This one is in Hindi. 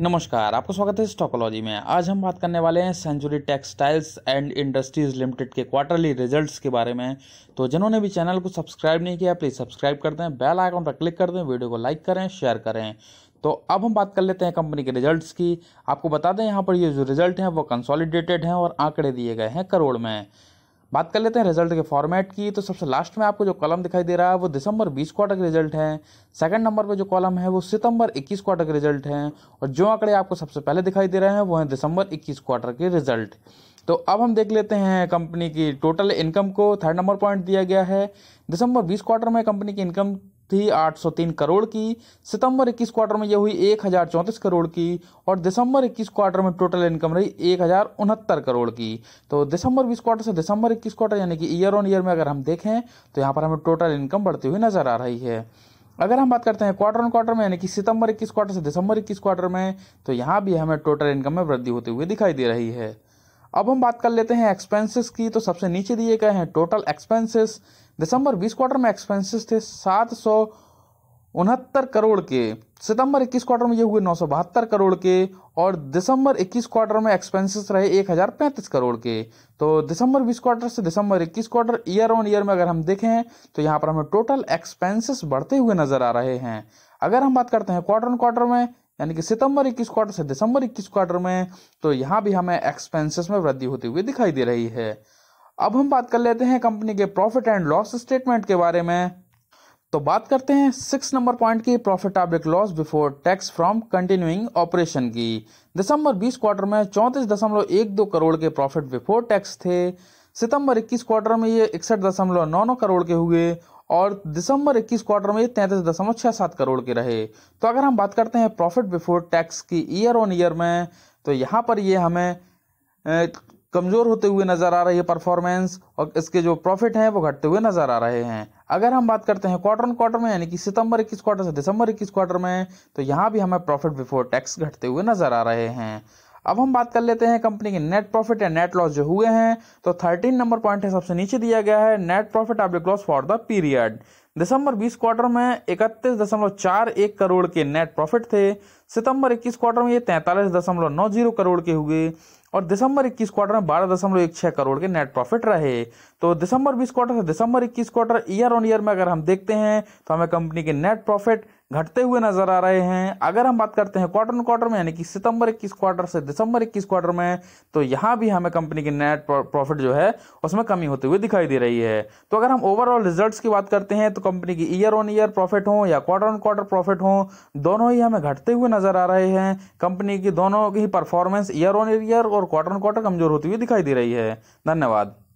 नमस्कार आपका स्वागत है स्टॉकोलॉजी में आज हम बात करने वाले हैं century textiles and industries limited के क्वार्टरली रिजल्ट्स के बारे में तो जिन्होंने भी चैनल को सब्सक्राइब नहीं किया प्लीज़ सब्सक्राइब कर दें बेल आइकन पर क्लिक कर दें वीडियो को लाइक करें शेयर करें तो अब हम बात कर लेते हैं कंपनी के रिजल्ट्स की आपको बता दें यहाँ पर ये जो रिजल्ट हैं वो कंसॉलिडेटेड हैं और आंकड़े दिए गए हैं करोड़ में बात कर लेते हैं रिजल्ट के फॉर्मेट की तो सबसे लास्ट में आपको जो कॉलम दिखाई दे रहा है वो दिसंबर 20 क्वार्टर के रिजल्ट हैं सेकंड नंबर पे जो कॉलम है वो सितंबर 21 क्वार्टर के रिजल्ट हैं और जो आंकड़े आपको सबसे पहले दिखाई दे रहे हैं वो हैं दिसंबर 21 क्वार्टर के रिजल्ट तो अब हम देख लेते हैं कंपनी की टोटल इनकम को थर्ड नंबर पॉइंट दिया गया है दिसंबर बीस क्वार्टर में कंपनी की इनकम थी आठ सौ तीन करोड़ की सितंबर इक्कीस क्वार्टर में यह हुई एक हज़ार चौंतीस करोड़ की और दिसंबर इक्कीस क्वार्टर में टोटल इनकम रही एक हज़ार उनहत्तर करोड़ की तो दिसंबर बीस क्वार्टर से दिसंबर इक्कीस क्वार्टर यानी कि ईयर ऑन ईयर में अगर हम देखें तो यहाँ पर हमें टोटल इनकम बढ़ती हुई नज़र आ रही है अगर हम बात करते हैं क्वार्टर ऑन क्वार्टर में यानी कि सितंबर इक्कीस क्वार्टर से दिसंबर इक्कीस क्वार्टर में तो यहाँ भी हमें टोटल इनकम में वृद्धि होती हुई दिखाई दे रही है अब हम बात कर लेते हैं एक्सपेंसेस की तो सबसे नीचे दिए गए हैं टोटल एक्सपेंसेस दिसंबर बीस क्वार्टर में एक्सपेंसेस थे सात सौ उनहत्तर करोड़ के सितंबर इक्कीस क्वार्टर में ये हुए नौ सौ बहत्तर करोड़ के और दिसंबर इक्कीस क्वार्टर में एक्सपेंसेस रहे एक हज़ार पैंतीस करोड़ के तो दिसंबर बीस क्वार्टर से दिसंबर इक्कीस क्वार्टर ईयर ऑन ईयर में अगर हम देखें तो यहाँ पर हमें टोटल एक्सपेंसेस बढ़ते हुए नजर आ रहे हैं अगर हम बात करते हैं क्वार्टर ऑन क्वार्टर में यानी कि सितंबर इक्कीस क्वार्टर से दिसंबर इक्कीस क्वार्टर में तो यहाँ भी हमें एक्सपेंसेस में वृद्धि होती हुई दिखाई दे रही है अब हम बात कर लेते हैं कंपनी के प्रॉफिट एंड लॉस स्टेटमेंट के बारे में तो बात करते हैं सिक्स नंबर पॉइंट की प्रॉफिट एब्लिक loss before tax from continuing operation की दिसंबर बीस क्वार्टर में चौंतीस दशमलव एक दो करोड़ के प्रॉफिट बिफोर टैक्स थे सितंबर इक्कीस क्वार्टर में ये इकसठ दशमलव नौ नौ करोड़ के हुए और दिसंबर 21 क्वार्टर में तैंतीस दशमलव छह सात करोड़ के रहे तो अगर हम बात करते हैं प्रॉफिट बिफोर टैक्स की ईयर ऑन ईयर में तो यहाँ पर ये हमें कमज़ोर होते हुए नज़र आ रही है परफॉर्मेंस और इसके जो प्रॉफिट हैं वो घटते हुए नज़र आ रहे हैं अगर हम बात करते हैं क्वार्टर ऑन क्वार्टर में यानी कि सितंबर इक्कीस क्वार्टर से दिसंबर इक्कीस क्वार्टर में तो यहाँ भी हमें प्रॉफिट बिफोर टैक्स घटते हुए नज़र आ रहे हैं अब हम बात कर लेते हैं कंपनी के नेट प्रॉफिट या नेट लॉस जो हुए हैं तो थर्टीन नंबर पॉइंट है सबसे नीचे दिया गया है नेट प्रॉफिट आप लॉस फॉर द पीरियड दिसंबर 20 क्वार्टर में इकतीस दशमलव चार एक करोड़ के नेट प्रॉफिट थे सितंबर 21 क्वार्टर में ये तैंतालीस दशमलव नौ जीरो करोड़ के हुए और दिसंबर 21 क्वार्टर में बारह दशमलव एक छः करोड़ के नेट प्रॉफिट रहे तो दिसंबर 20 क्वार्टर से दिसंबर 21 क्वार्टर ईयर ऑन ईयर में अगर हम देखते हैं तो हमें कंपनी के नेट प्रॉफिट घटते हुए नजर आ रहे हैं अगर हम बात करते हैं क्वार्टर क्वार्टर में यानी कि सितंबर इक्कीस क्वार्टर से दिसंबर इक्कीस क्वार्टर में तो यहाँ भी हमें कंपनी की नेट प्रॉफिट जो है उसमें कमी होते हुए दिखाई दे रही है तो अगर हम ओवरऑल रिजल्ट्स की बात करते हैं तो कंपनी की ईयर ऑन ईयर प्रॉफिट हो या क्वार्टर ऑन क्वार्टर प्रॉफिट हो दोनों ही हमें घटते हुए नजर आ रहे हैं कंपनी की दोनों की परफॉर्मेंस ईयर ऑन ईयर और क्वार्टर ऑन क्वार्टर कमजोर होती हुई दिखाई दे रही है धन्यवाद